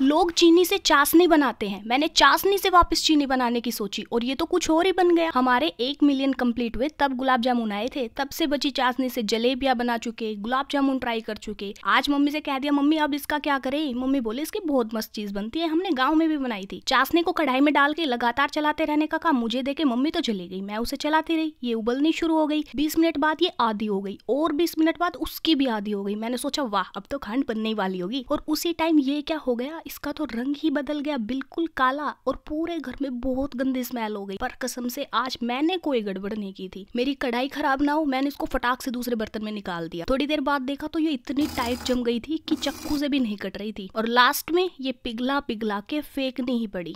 लोग चीनी से चाशनी बनाते हैं मैंने चाशनी से वापस चीनी बनाने की सोची और ये तो कुछ और ही बन गया हमारे एक मिलियन कंप्लीट हुए तब गुलाब जामुन आए थे तब से बची चाशनी से जलेबिया बना चुके गुलाब जामुन ट्राई कर चुके आज मम्मी से कह दिया मम्मी अब इसका क्या करे मम्मी बोले इसकी बहुत मस्त चीज बनती है हमने गाँव में भी बनाई थी चाशनी को कढ़ाई में डाल के लगातार चलाते रहने का काम मुझे देखे मम्मी तो चली गई मैं उसे चलाती रही ये उबलनी शुरू हो गई बीस मिनट बाद ये आधी हो गई और बीस मिनट बाद उसकी भी आधी हो गई मैंने सोचा वाह अब तो खंड बनने वाली होगी और उसी टाइम ये क्या हो गया इसका तो रंग ही बदल गया बिल्कुल काला और पूरे घर में बहुत गंदी स्मेल हो गई पर कसम से आज मैंने कोई गड़बड़ नहीं की थी मेरी कढ़ाई खराब ना हो मैंने इसको फटाक से दूसरे बर्तन में निकाल दिया थोड़ी देर बाद देखा तो ये इतनी टाइट जम गई थी कि चक्कू से भी नहीं कट रही थी और लास्ट में ये पिघला पिघला के फेंकनी ही पड़ी